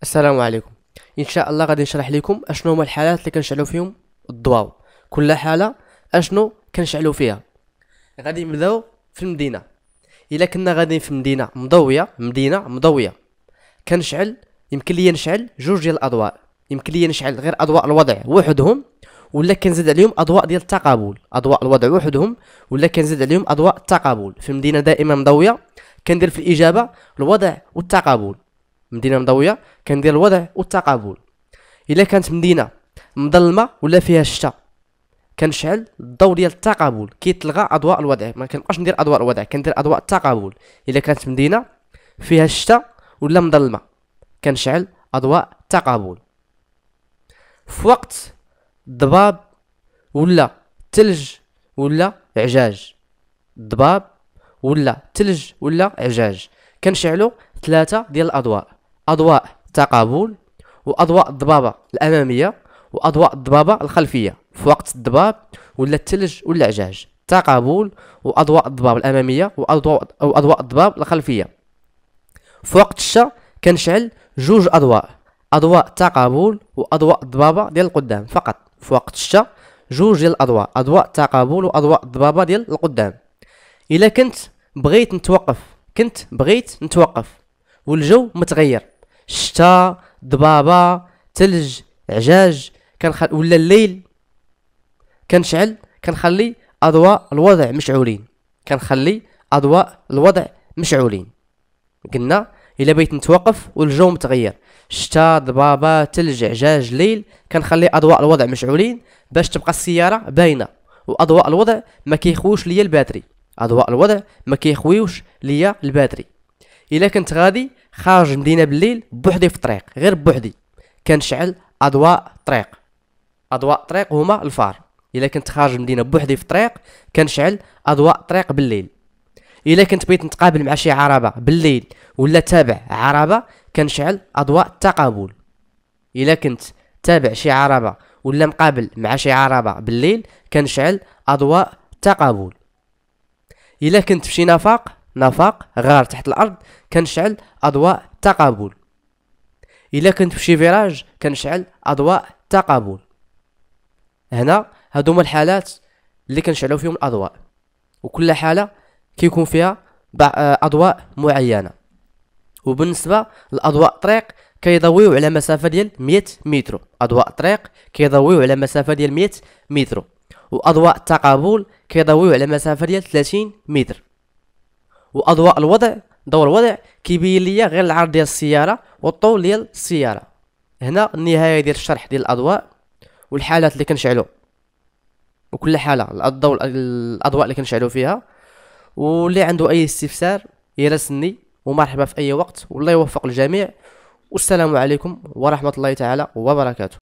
السلام عليكم ان شاء الله غادي نشرح لكم اشنو هما الحالات اللي كنشعلو فيهم الضواو كل حاله اشنو كنشعلو فيها غادي نبداو في المدينه الا كنا غاديين في مدينه مضويه مدينه مضويه كنشعل يمكن ليا نشعل جوج ديال الاضواء يمكن ليا نشعل غير اضواء الوضع وحدهم ولا كنزيد عليهم اضواء ديال التقابل اضواء الوضع وحدهم ولا كنزيد عليهم اضواء التقابل في مدينه دائما مضويه كندير في الاجابه الوضع والتقابل مدينه مضويه كندير الوضع والتقابل الا كانت مدينه مظلمه ولا فيها الشتاء كنشعل الضوء ديال التقابل كيتلغى اضواء الوضع ما كنبقاش ندير اضواء الوضع كندير اضواء التقابل الا كانت مدينه فيها الشتاء ولا مظلمه كنشعل اضواء التقابل في وقت الضباب ولا تلج ولا عجاج ضباب ولا تلج ولا عجاج كنشعلو ثلاثه ديال الاضواء اضواء التقابل واضواء الضبابه الاماميه واضواء الضبابه الخلفيه في وقت الضباب ولا الثلج ولا العجاج تقابل واضواء الضباب الاماميه واضواء اضواء الضباب الخلفيه في وقت الشتاء كنشعل جوج اضواء اضواء التقابل واضواء الضبابه ديال القدام فقط في وقت الشتاء جوج ديال الاضواء اضواء التقابل واضواء الضبابه ديال القدام الا كنت بغيت نتوقف كنت بغيت نتوقف والجو متغير الشتاء ضبابه تلج عجاج خل... ولا الليل كنشعل كنخلي اضواء الوضع مشعولين كنخلي اضواء الوضع مشعولين قلنا الا بيت نتوقف والجو متغير شتا ضبابه تلج عجاج ليل كنخلي اضواء الوضع مشعولين باش تبقى السياره باينه واضواء الوضع ما كيخوش ليا الباتري اضواء الوضع ما كيخويوش ليا الباتري الا كنت غادي خارج مدينه بالليل بوحدي في الطريق غير بوحدي كنشعل اضواء الطريق اضواء الطريق هما الفار الا كنت خارج مدينه بوحدي في الطريق كنشعل اضواء الطريق بالليل الا كنت بغيت نتقابل مع شي عربه بالليل ولا تابع عربه كنشعل اضواء التقابل الا كنت تابع شي عربه ولا مقابل مع شي عربه بالليل كنشعل اضواء التقابل الا كنت في شي نفق نفق غار تحت الارض كنشعل اضواء تقابل الا كنت فشي فيراج كنشعل اضواء تقابل هنا هادو هما الحالات اللي كنشعلو فيهم الاضواء وكل حاله كيكون فيها آه، اضواء معينه وبالنسبه لاضواء الطريق كيضويو على مسافه ديال 100 متر اضواء الطريق كيضويو على مسافه ديال 100 متر واضواء التقابل كيضويو على مسافه ديال 30 متر وأضواء الوضع ضوء الوضع كيبين ليا غير العرض ديال السيارة والطول ديال السيارة هنا النهاية ديال الشرح ديال الأضواء والحالات اللي كنشعلو وكل حالة الضوء الأضواء اللي كنشعلو فيها واللي عنده أي استفسار يراسلني ومرحبا في أي وقت والله يوفق الجميع والسلام عليكم ورحمة الله تعالى وبركاته